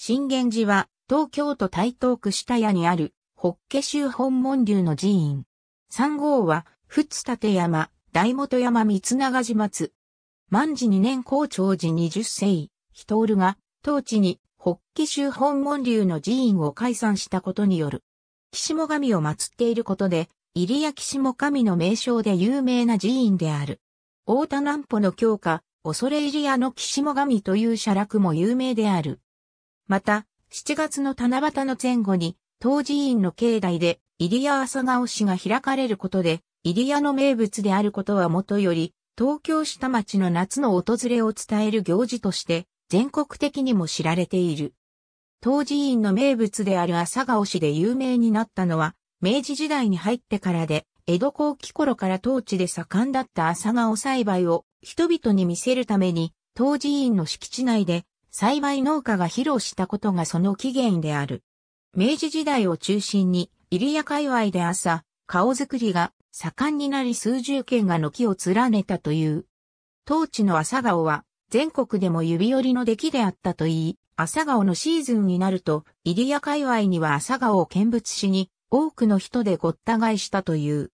新源寺は、東京都台東区下谷にある、北家州本門流の寺院。三号は、仏立山、大本山三長寺松。万事二年高長寺二十世、人るが、当地に、北家州本門流の寺院を解散したことによる。岸も神を祀っていることで、入谷岸も神の名称で有名な寺院である。大田南穂の教科、恐れ入谷の岸も神という写楽も有名である。また、7月の七夕の前後に、当寺院の境内で、入谷朝顔市が開かれることで、入谷の名物であることはもとより、東京下町の夏の訪れを伝える行事として、全国的にも知られている。当寺院の名物である朝顔市で有名になったのは、明治時代に入ってからで、江戸後期頃から当地で盛んだった朝顔栽培を人々に見せるために、当寺院の敷地内で栽培農家が披露したことがその起源である。明治時代を中心に、入谷界隈で朝、顔作りが盛んになり数十軒が軒を連ねたという。当地の朝顔は全国でも指折りの出来であったといい、朝顔のシーズンになると、入谷界隈には朝顔を見物しに多くの人でごった返したという。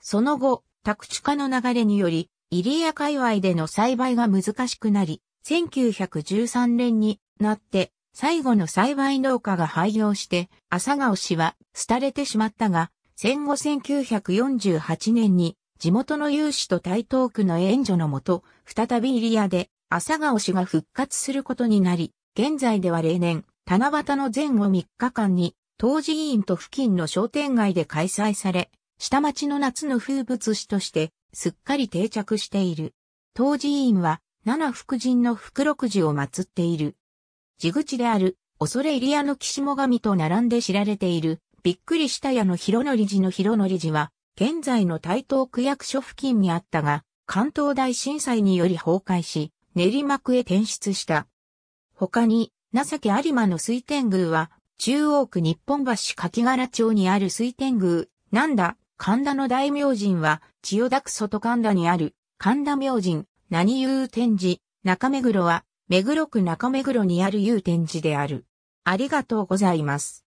その後、宅地化の流れにより、入谷界隈での栽培が難しくなり、1913年になって最後の栽培農家が廃業して朝顔氏は廃れてしまったが戦後1948年に地元の有志と台東区の援助のもと再び入屋で朝顔氏が復活することになり現在では例年七夕の前後3日間に当時委員と付近の商店街で開催され下町の夏の風物詩としてすっかり定着している。当時委員は七福神の福禄寺を祀っている。地口である、恐れ入谷の岸も神と並んで知られている、びっくりした屋の広則寺の広則寺は、現在の台東区役所付近にあったが、関東大震災により崩壊し、練馬区へ転出した。他に、情け有馬の水天宮は、中央区日本橋柿柄町にある水天宮、なんだ、神田の大明神は、千代田区外神田にある、神田明神、何う？天寺、中目黒は、目黒区中目黒にあるう天寺である。ありがとうございます。